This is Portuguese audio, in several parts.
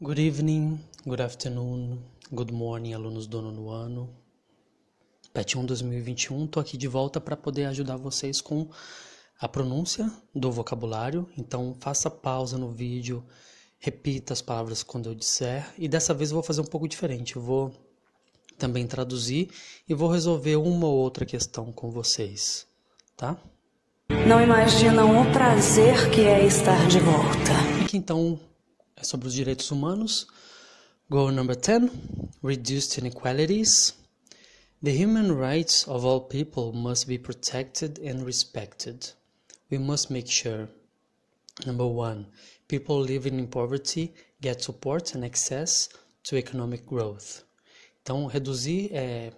Good evening, good afternoon, good morning, alunos do nono ano. PET 1 2021, tô aqui de volta para poder ajudar vocês com a pronúncia do vocabulário. Então, faça pausa no vídeo, repita as palavras quando eu disser. E dessa vez eu vou fazer um pouco diferente. Eu vou também traduzir e vou resolver uma ou outra questão com vocês, tá? Não imaginam o prazer que é estar de volta. Então, é sobre os direitos humanos. Goal number 10 Reduced inequalities. The human rights of all people must be protected and respected. We must make sure. Number one, people living in poverty get support and access to economic growth. Então, reduzir é,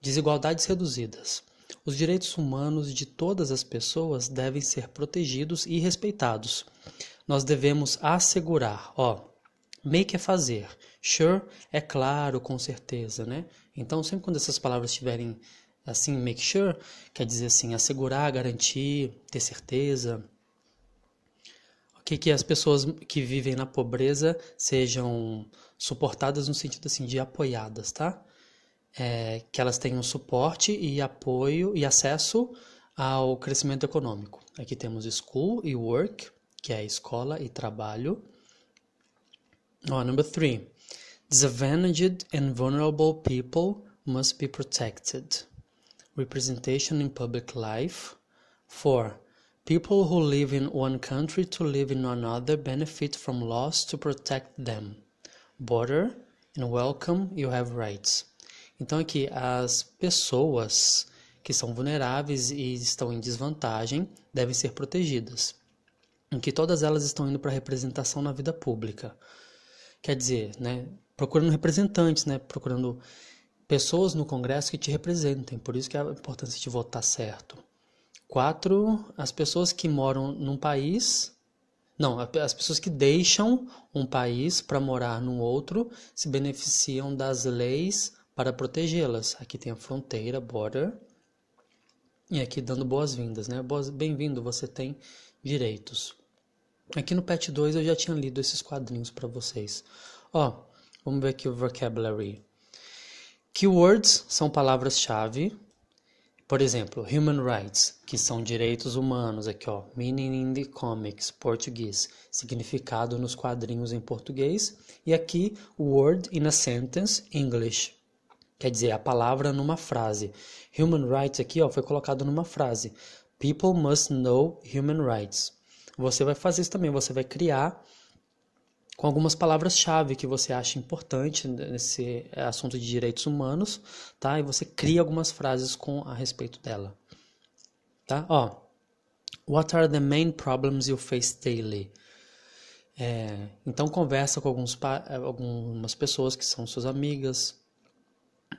desigualdades reduzidas. Os direitos humanos de todas as pessoas devem ser protegidos e respeitados nós devemos assegurar, ó, make é fazer, sure é claro, com certeza, né? Então, sempre quando essas palavras estiverem assim, make sure, quer dizer assim, assegurar, garantir, ter certeza. Que, que as pessoas que vivem na pobreza sejam suportadas no sentido assim de apoiadas, tá? É, que elas tenham suporte e apoio e acesso ao crescimento econômico. Aqui temos school e work, que é escola e trabalho. Oh, number three, disadvantaged and vulnerable people must be protected. Representation in public life. Four, people who live in one country to live in another benefit from laws to protect them. Border and welcome, you have rights. Então aqui as pessoas que são vulneráveis e estão em desvantagem devem ser protegidas em que todas elas estão indo para representação na vida pública. Quer dizer, né, procurando representantes, né, procurando pessoas no Congresso que te representem. Por isso que é a importância de votar certo. Quatro, as pessoas que moram num país não, as pessoas que deixam um país para morar num outro se beneficiam das leis para protegê-las. Aqui tem a fronteira, border. E aqui dando boas-vindas, né? Boas, Bem-vindo, você tem direitos. Aqui é no Pet 2 eu já tinha lido esses quadrinhos para vocês. Ó, vamos ver aqui o vocabulary. Keywords são palavras-chave. Por exemplo, human rights, que são direitos humanos, aqui ó, meaning in the comics, português, significado nos quadrinhos em português, e aqui word in a sentence, English, quer dizer a palavra numa frase. Human rights aqui ó, foi colocado numa frase. People must know human rights. Você vai fazer isso também, você vai criar com algumas palavras-chave que você acha importante nesse assunto de direitos humanos, tá? E você cria algumas frases com a respeito dela. Tá? Ó. What are the main problems you face daily? É, então conversa com alguns, algumas pessoas que são suas amigas,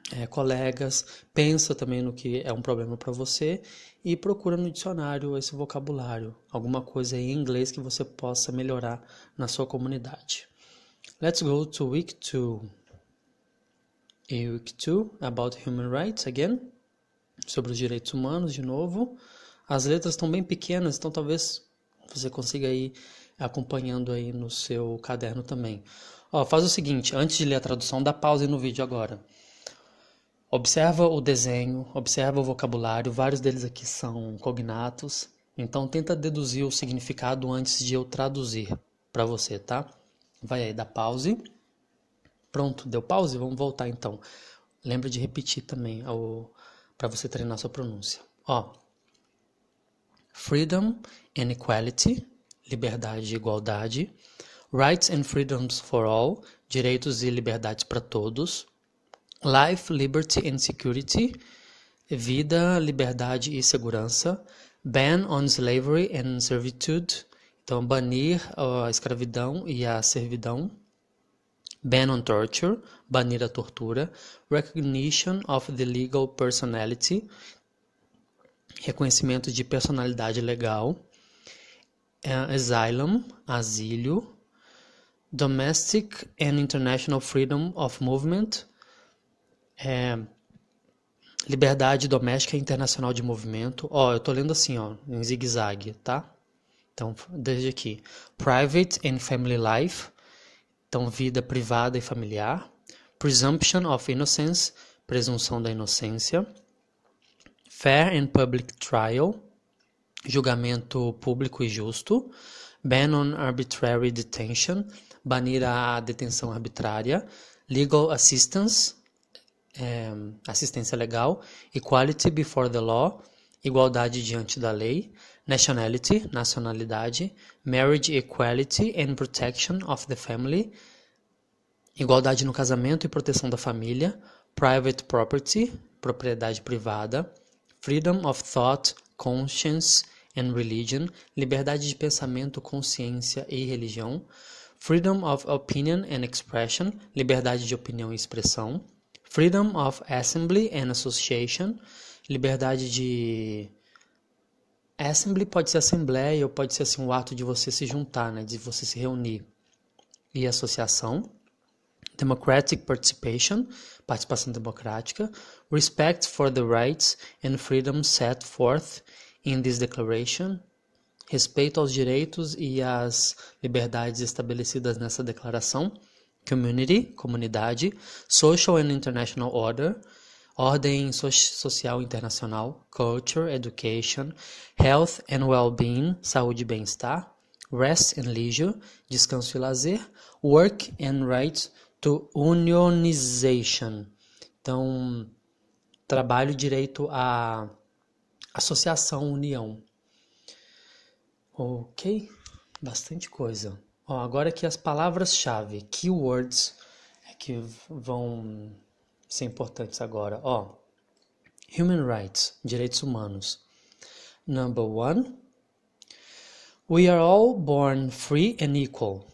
é, colegas, pensa também no que é um problema para você e procura no dicionário esse vocabulário, alguma coisa em inglês que você possa melhorar na sua comunidade. Let's go to week 2. In week 2, about human rights again, sobre os direitos humanos de novo. As letras estão bem pequenas, então talvez você consiga ir acompanhando aí no seu caderno também. Ó, faz o seguinte, antes de ler a tradução, dá pausa no vídeo agora. Observa o desenho, observa o vocabulário, vários deles aqui são cognatos. Então tenta deduzir o significado antes de eu traduzir para você, tá? Vai aí, dá pause. Pronto, deu pause? Vamos voltar então. Lembra de repetir também para você treinar sua pronúncia. Ó. Freedom and equality, liberdade e igualdade. Rights and freedoms for all, direitos e liberdades para todos. Life, Liberty and Security, Vida, Liberdade e Segurança, Ban on Slavery and Servitude, então banir a escravidão e a servidão, Ban on Torture, banir a tortura, Recognition of the Legal Personality, reconhecimento de personalidade legal, eh, Asylum, asilo, Domestic and International Freedom of Movement, é, liberdade doméstica e internacional de movimento. Ó, eu tô lendo assim, ó, em zigue-zague, tá? Então, desde aqui. Private and family life. Então, vida privada e familiar. Presumption of innocence. Presunção da inocência. Fair and public trial. Julgamento público e justo. Ban on arbitrary detention. Banir a detenção arbitrária. Legal assistance é, assistência legal, equality before the law, igualdade diante da lei, nationality, nacionalidade, marriage equality and protection of the family, igualdade no casamento e proteção da família, private property, propriedade privada, freedom of thought, conscience and religion, liberdade de pensamento, consciência e religião, freedom of opinion and expression, liberdade de opinião e expressão, freedom of assembly and association, liberdade de assembly pode ser assembleia ou pode ser assim o ato de você se juntar, né, de você se reunir e associação, democratic participation, participação democrática, respect for the rights and freedoms set forth in this declaration, respeito aos direitos e às liberdades estabelecidas nessa declaração community, comunidade, social and international order, ordem social internacional, culture, education, health and well-being, saúde e bem-estar, rest and leisure, descanso e lazer, work and rights to unionization. Então, trabalho direito à associação, união. OK? Bastante coisa. Bom, agora que as palavras-chave, keywords, é que vão ser importantes agora. Ó, human rights, direitos humanos. Number one, we are all born free and equal.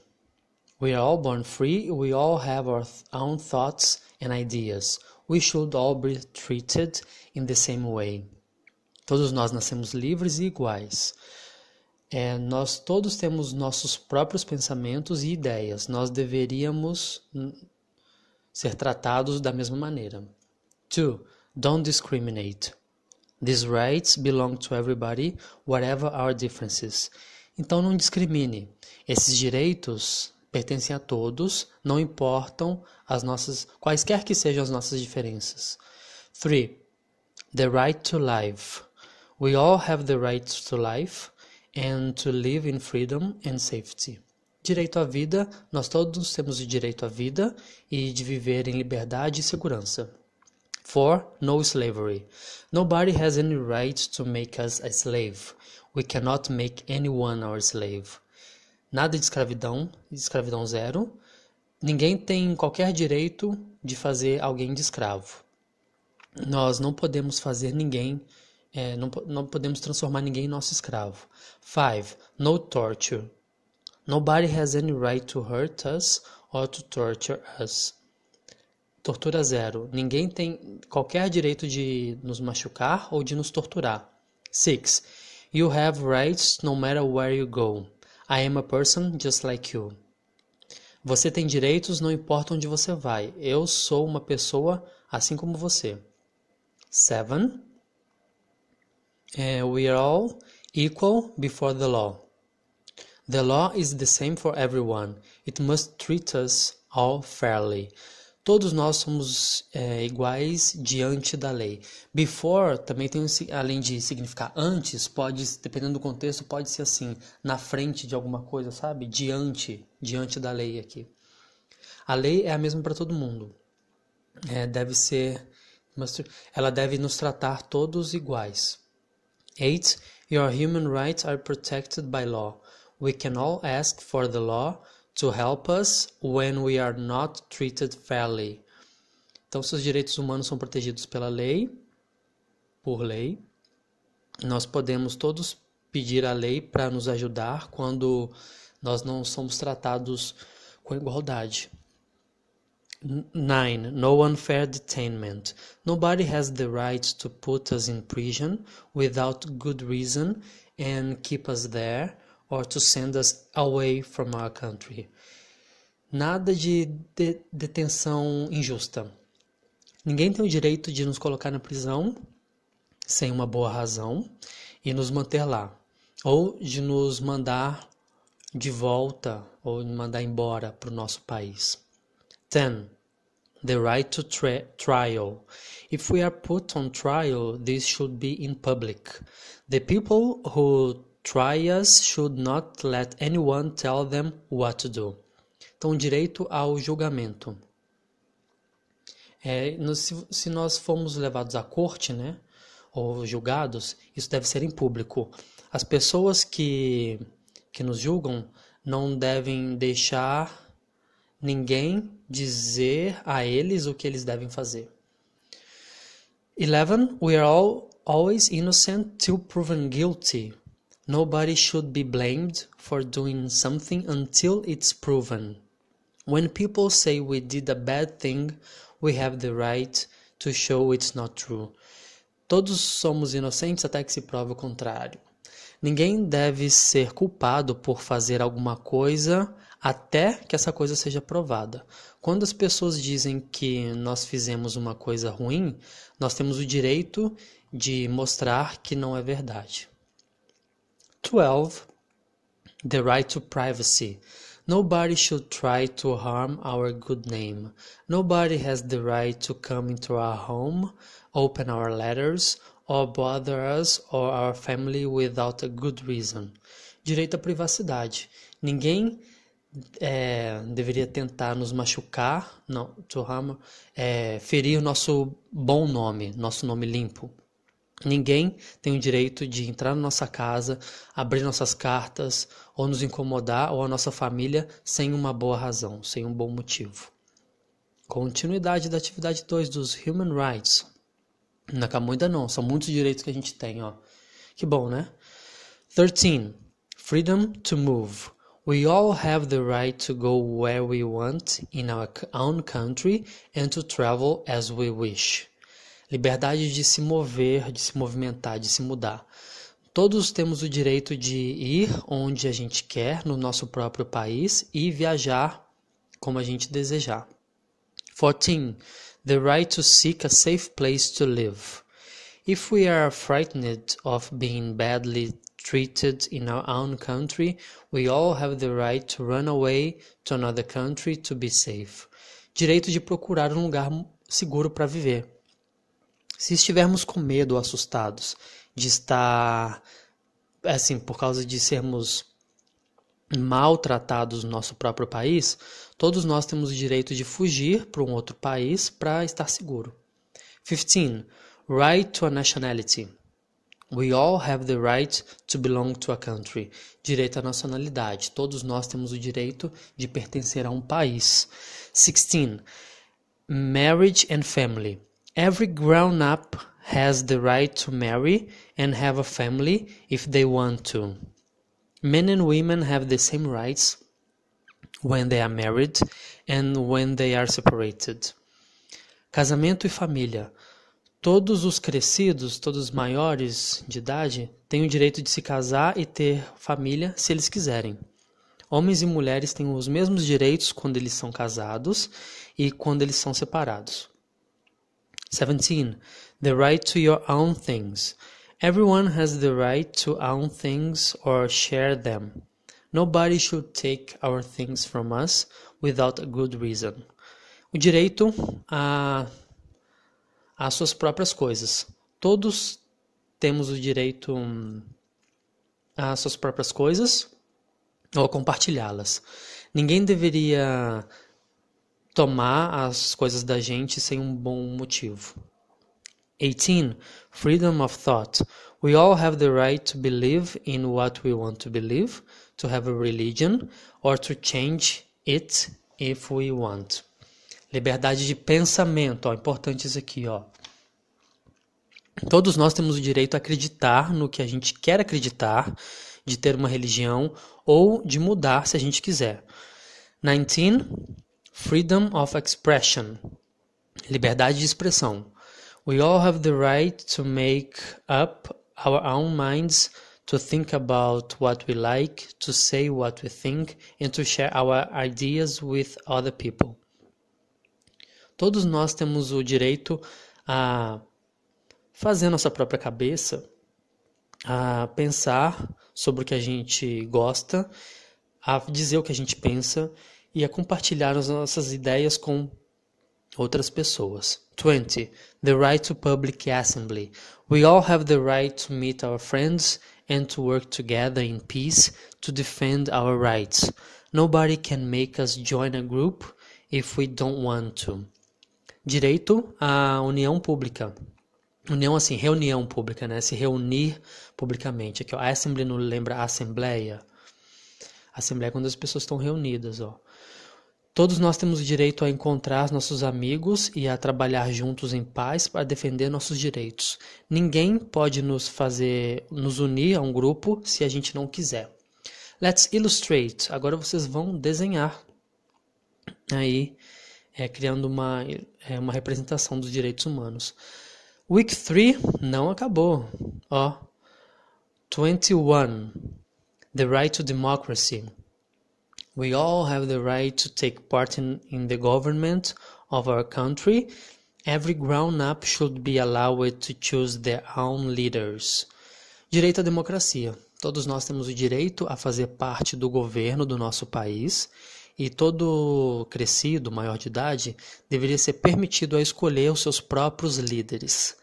We are all born free, we all have our own thoughts and ideas. We should all be treated in the same way. Todos nós nascemos livres e iguais. É, nós todos temos nossos próprios pensamentos e ideias. Nós deveríamos hum, ser tratados da mesma maneira. 2. Don't discriminate. These rights belong to everybody, whatever our differences. Então não discrimine. Esses direitos pertencem a todos, não importam as nossas quaisquer que sejam as nossas diferenças. 3. The right to life. We all have the right to life and to live in freedom and safety. Direito à vida, nós todos temos o direito à vida e de viver em liberdade e segurança. For No slavery. Nobody has any right to make us a slave. We cannot make anyone our slave. Nada de escravidão, escravidão zero. Ninguém tem qualquer direito de fazer alguém de escravo. Nós não podemos fazer ninguém é, não, não podemos transformar ninguém em nosso escravo. 5. No torture. Nobody has any right to hurt us or to torture us. Tortura zero. Ninguém tem qualquer direito de nos machucar ou de nos torturar. 6. You have rights no matter where you go. I am a person just like you. Você tem direitos não importa onde você vai. Eu sou uma pessoa assim como você. 7 é, are all equal before the law. The law is the same for everyone. It must treat us all fairly. Todos nós somos é, iguais diante da lei. Before também tem, além de significar antes, pode, dependendo do contexto, pode ser assim, na frente de alguma coisa, sabe? Diante, diante da lei aqui. A lei é a mesma para todo mundo. É, deve ser, ela deve nos tratar todos iguais. 8. Your human rights are protected by law. We can all ask for the law to help us when we are not treated fairly. Então, seus direitos humanos são protegidos pela lei, por lei. Nós podemos todos pedir a lei para nos ajudar quando nós não somos tratados com igualdade. 9. No unfair detainment. Nobody has the right to put us in prison without good reason and keep us there or to send us away from our country. Nada de, de detenção injusta. Ninguém tem o direito de nos colocar na prisão sem uma boa razão e nos manter lá, ou de nos mandar de volta ou mandar embora para o nosso país. 10. The right to trial. If we are put on trial, this should be in public. The people who try us should not let anyone tell them what to do. Então, direito ao julgamento. É, se, se nós formos levados à corte, né, ou julgados, isso deve ser em público. As pessoas que, que nos julgam não devem deixar ninguém dizer a eles o que eles devem fazer. 11. We are all always innocent till proven guilty. Nobody should be blamed for doing something until it's proven. When people say we did a bad thing, we have the right to show it's not true. Todos somos inocentes até que se prove o contrário. Ninguém deve ser culpado por fazer alguma coisa até que essa coisa seja provada. Quando as pessoas dizem que nós fizemos uma coisa ruim, nós temos o direito de mostrar que não é verdade. 12. The right to privacy. Nobody should try to harm our good name. Nobody has the right to come into our home, open our letters, or bother us or our family without a good reason. Direito à privacidade. Ninguém é, deveria tentar nos machucar, não, to harm, é, ferir o nosso bom nome, nosso nome limpo. Ninguém tem o direito de entrar na nossa casa, abrir nossas cartas, ou nos incomodar, ou a nossa família, sem uma boa razão, sem um bom motivo. Continuidade da atividade 2 dos Human Rights. Na ainda não, são muitos direitos que a gente tem, ó. Que bom, né? 13. Freedom to move. We all have the right to go where we want in our own country and to travel as we wish. Liberdade de se mover, de se movimentar, de se mudar. Todos temos o direito de ir onde a gente quer no nosso próprio país e viajar como a gente desejar. 14. The right to seek a safe place to live. If we are frightened of being badly treated in our own country, we all have the right to run away to another country to be safe. Direito de procurar um lugar seguro para viver. Se estivermos com medo ou assustados de estar assim por causa de sermos maltratados no nosso próprio país, todos nós temos o direito de fugir para um outro país para estar seguro. 15. Right to a nationality. We all have the right to belong to a country. Direito à nacionalidade. Todos nós temos o direito de pertencer a um país. 16. Marriage and family. Every grown up has the right to marry and have a family if they want to. Men and women have the same rights when they are married and when they are separated. Casamento e família. Todos os crescidos, todos os maiores de idade, têm o direito de se casar e ter família se eles quiserem. Homens e mulheres têm os mesmos direitos quando eles são casados e quando eles são separados. 17. The right to your own things. Everyone has the right to own things or share them. Nobody should take our things from us without a good reason. O direito a as suas próprias coisas. Todos temos o direito hum, às suas próprias coisas ou compartilhá-las. Ninguém deveria tomar as coisas da gente sem um bom motivo. 18. Freedom of thought. We all have the right to believe in what we want to believe, to have a religion, or to change it if we want. Liberdade de pensamento, ó, importante isso aqui, ó. Todos nós temos o direito a acreditar no que a gente quer acreditar, de ter uma religião ou de mudar se a gente quiser. 19. Freedom of expression. Liberdade de expressão. We all have the right to make up our own minds, to think about what we like, to say what we think, and to share our ideas with other people. Todos nós temos o direito a fazer nossa própria cabeça, a pensar sobre o que a gente gosta, a dizer o que a gente pensa e a compartilhar as nossas ideias com outras pessoas. 20. The right to public assembly. We all have the right to meet our friends and to work together in peace to defend our rights. Nobody can make us join a group if we don't want to direito à união pública. União, assim, reunião pública, né? Se reunir publicamente. Aqui, ó, a Assembleia não lembra a Assembleia? Assembleia é quando as pessoas estão reunidas, ó. Todos nós temos o direito a encontrar nossos amigos e a trabalhar juntos em paz para defender nossos direitos. Ninguém pode nos fazer nos unir a um grupo se a gente não quiser. Let's illustrate. Agora vocês vão desenhar aí é, criando uma, é, uma representação dos direitos humanos. Week 3 não acabou. Ó, 21. The right to democracy. We all have the right to take part in, in the government of our country. Every grown-up should be allowed to choose their own leaders. Direito à democracia. Todos nós temos o direito a fazer parte do governo do nosso país e todo crescido, maior de idade, deveria ser permitido a escolher os seus próprios líderes.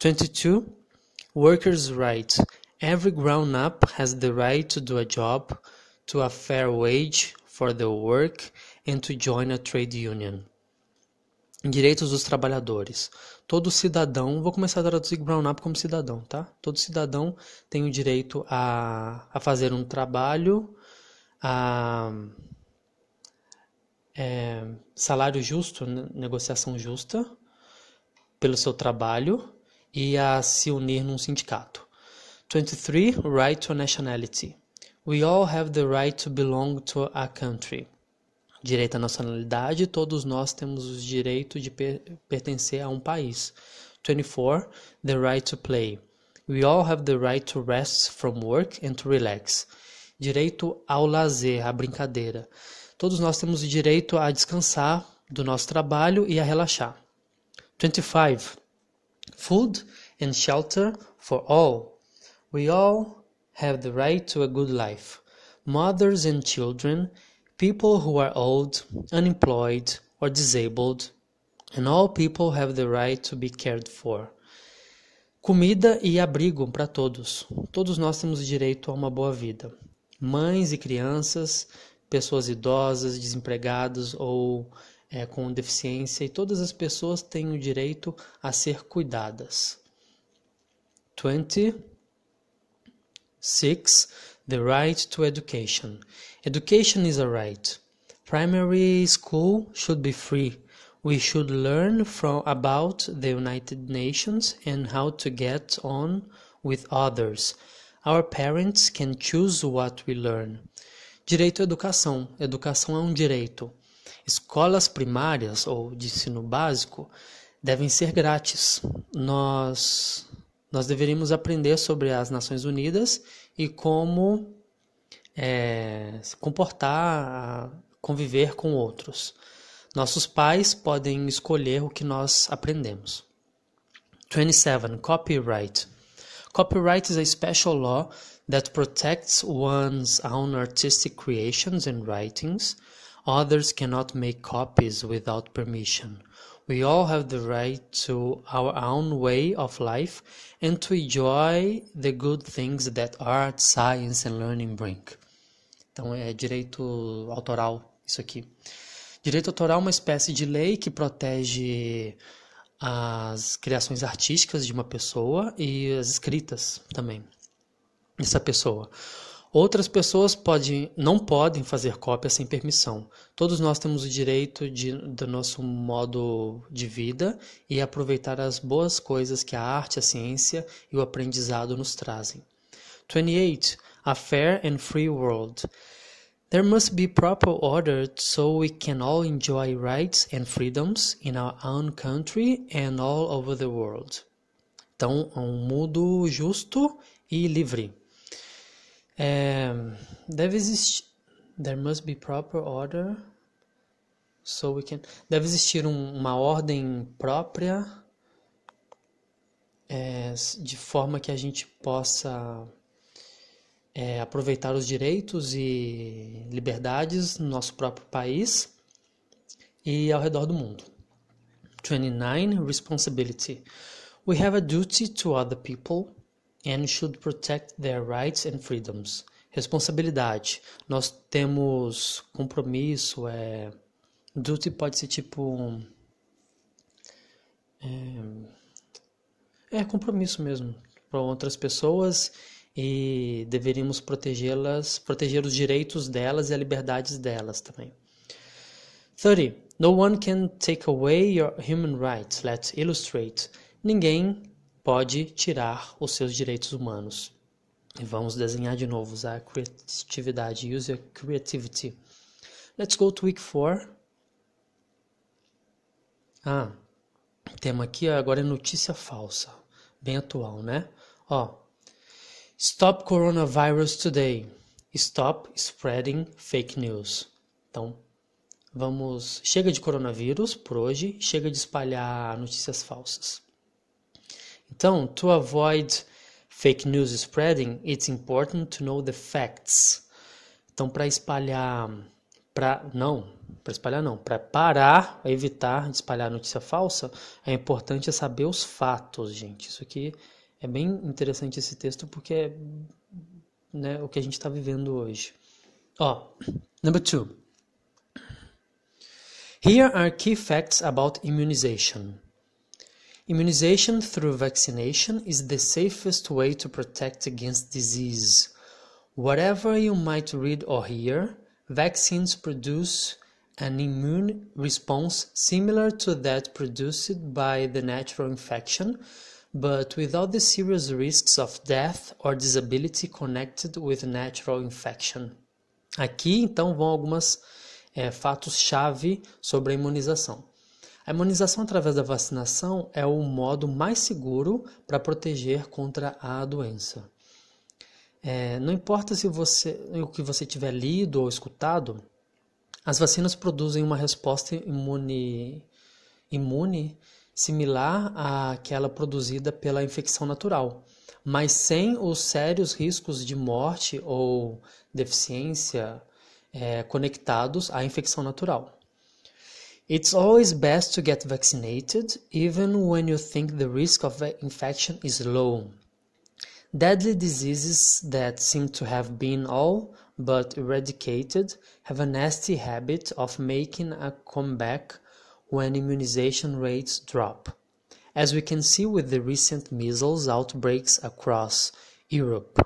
22. Workers' rights: Every grown-up has the right to do a job, to a fair wage for their work and to join a trade union. Direitos dos trabalhadores. Todo cidadão, vou começar a traduzir grown-up como cidadão, tá? Todo cidadão tem o direito a, a fazer um trabalho, a é, salário justo, negociação justa pelo seu trabalho e a se unir num sindicato. 23. Right to nationality. We all have the right to belong to a country. Direito à nacionalidade, todos nós temos o direito de per pertencer a um país. 24. The right to play. We all have the right to rest from work and to relax. Direito ao lazer, à brincadeira. Todos nós temos o direito a descansar do nosso trabalho e a relaxar. 25. Food and shelter for all. We all have the right to a good life. Mothers and children, people who are old, unemployed, or disabled, and all people have the right to be cared for. Comida e abrigo para todos. Todos nós temos o direito a uma boa vida. Mães e crianças, pessoas idosas, desempregados ou é, com deficiência, e todas as pessoas têm o direito a ser cuidadas. 26. The right to education. Education is a right. Primary school should be free. We should learn from about the United Nations and how to get on with others. Our parents can choose what we learn. Direito à educação. Educação é um direito. Escolas primárias ou de ensino básico devem ser grátis. Nós nós deveríamos aprender sobre as Nações Unidas e como é, se comportar, conviver com outros. Nossos pais podem escolher o que nós aprendemos. 27. Copyright. Copyright is a special law that protects one's own artistic creations and writings. Others cannot make copies without permission. We all have the right to our own way of life and to enjoy the good things that art, science and learning bring. Então é direito autoral isso aqui. Direito autoral é uma espécie de lei que protege as criações artísticas de uma pessoa e as escritas também essa pessoa. Outras pessoas podem não podem fazer cópia sem permissão. Todos nós temos o direito de, do nosso modo de vida e aproveitar as boas coisas que a arte, a ciência e o aprendizado nos trazem. 28. A fair and free world. There must be proper order so we can all enjoy rights and freedoms in our own country and all over the world. Então, um mundo justo e livre. É, deve existir. There must be proper order. So we can. Deve existir um, uma ordem própria. É, de forma que a gente possa é, aproveitar os direitos e liberdades no nosso próprio país e ao redor do mundo. 29. Responsibility. We have a duty to other people and should protect their rights and freedoms. Responsabilidade. Nós temos compromisso, é... Duty pode ser tipo... É, é compromisso mesmo para outras pessoas e deveríamos protegê-las, proteger os direitos delas e as liberdades delas também. 30. No one can take away your human rights. Let's illustrate. Ninguém pode tirar os seus direitos humanos. E vamos desenhar de novo, usar a criatividade, use a creativity. Let's go to week 4. Ah, tema aqui agora é notícia falsa, bem atual, né? Ó, Stop Coronavirus Today. Stop Spreading Fake News. Então, vamos, chega de coronavírus por hoje, chega de espalhar notícias falsas. Então, to avoid fake news spreading, it's important to know the facts. Então, para espalhar, para não, para espalhar não, para parar, evitar de espalhar notícia falsa, é importante saber os fatos, gente. Isso aqui é bem interessante esse texto porque é né, o que a gente está vivendo hoje. Ó, oh, number two. Here are key facts about immunization. Immunization through vaccination is the safest way to protect against disease. Whatever you might read or hear, vaccines produce an immune response similar to that produced by the natural infection, but without the serious risks of death or disability connected with natural infection. Aqui então vão algumas é, fatos-chave sobre a imunização. A imunização através da vacinação é o modo mais seguro para proteger contra a doença. É, não importa se você, o que você tiver lido ou escutado, as vacinas produzem uma resposta imune, imune similar àquela produzida pela infecção natural, mas sem os sérios riscos de morte ou deficiência é, conectados à infecção natural. It's always best to get vaccinated even when you think the risk of infection is low. Deadly diseases that seem to have been all but eradicated have a nasty habit of making a comeback when immunization rates drop, as we can see with the recent measles outbreaks across Europe.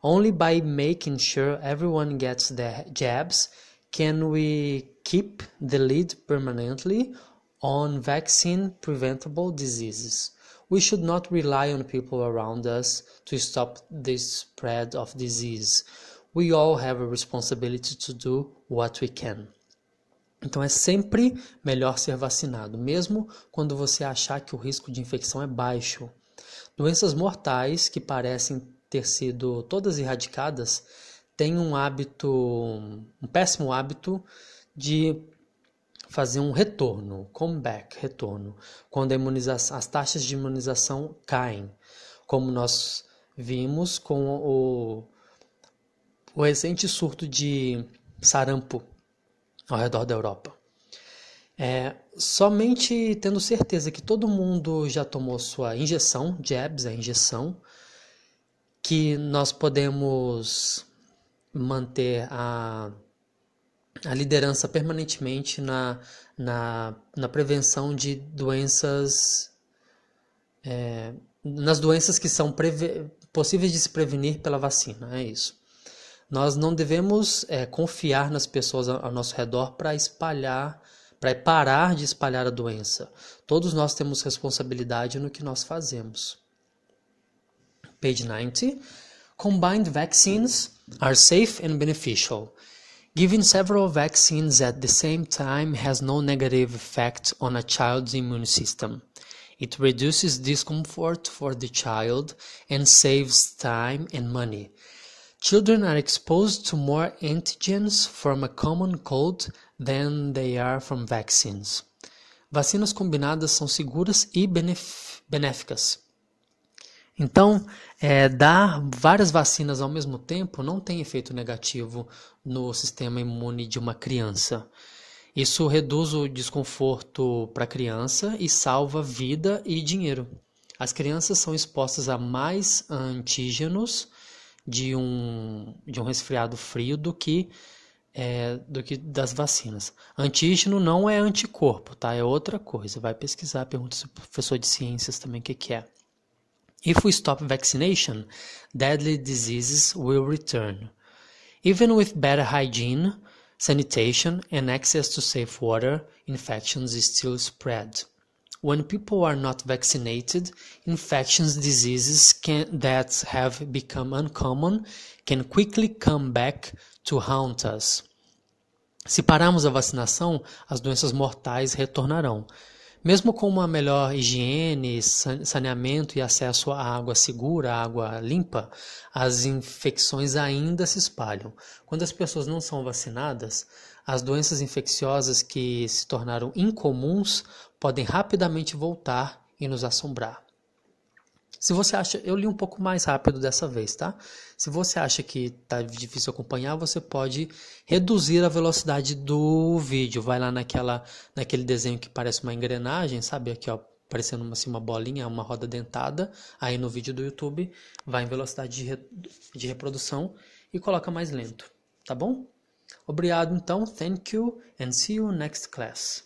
Only by making sure everyone gets their jabs can we keep the lid permanently on vaccine preventable diseases. We should not rely on people around us to stop the spread of disease. We all have a responsibility to do what we can. Então é sempre melhor ser vacinado, mesmo quando você achar que o risco de infecção é baixo. Doenças mortais que parecem ter sido todas erradicadas têm um hábito, um péssimo hábito de fazer um retorno, comeback, retorno, quando as taxas de imunização caem, como nós vimos com o, o recente surto de sarampo ao redor da Europa. É, somente tendo certeza que todo mundo já tomou sua injeção, jabs, a injeção, que nós podemos manter a a liderança permanentemente na, na, na prevenção de doenças, é, nas doenças que são possíveis de se prevenir pela vacina, é isso. Nós não devemos é, confiar nas pessoas ao nosso redor para espalhar, para parar de espalhar a doença. Todos nós temos responsabilidade no que nós fazemos. Page 90. Combined vaccines are safe and beneficial. Giving several vaccines at the same time has no negative effect on a child's immune system. It reduces discomfort for the child and saves time and money. Children are exposed to more antigens from a common cold than they are from vaccines. Vacinas combinadas são seguras e benéficas. Então, é, dar várias vacinas ao mesmo tempo não tem efeito negativo no sistema imune de uma criança. Isso reduz o desconforto para a criança e salva vida e dinheiro. As crianças são expostas a mais antígenos de um, de um resfriado frio do que, é, do que das vacinas. Antígeno não é anticorpo, tá? É outra coisa. Vai pesquisar, pergunta se o professor de ciências também o que, que é. If we stop vaccination, deadly diseases will return. Even with better hygiene, sanitation, and access to safe water, infections still spread. When people are not vaccinated, infectious diseases can, that have become uncommon can quickly come back to haunt us. Se pararmos a vacinação, as doenças mortais retornarão. Mesmo com uma melhor higiene, saneamento e acesso à água segura, à água limpa, as infecções ainda se espalham. Quando as pessoas não são vacinadas, as doenças infecciosas que se tornaram incomuns podem rapidamente voltar e nos assombrar. Se você acha, eu li um pouco mais rápido dessa vez, tá? Se você acha que tá difícil acompanhar, você pode reduzir a velocidade do vídeo. Vai lá naquela, naquele desenho que parece uma engrenagem, sabe? Aqui, ó, parecendo uma, assim, uma bolinha, uma roda dentada. Aí no vídeo do YouTube, vai em velocidade de, re, de reprodução e coloca mais lento, tá bom? Obrigado então, thank you and see you next class.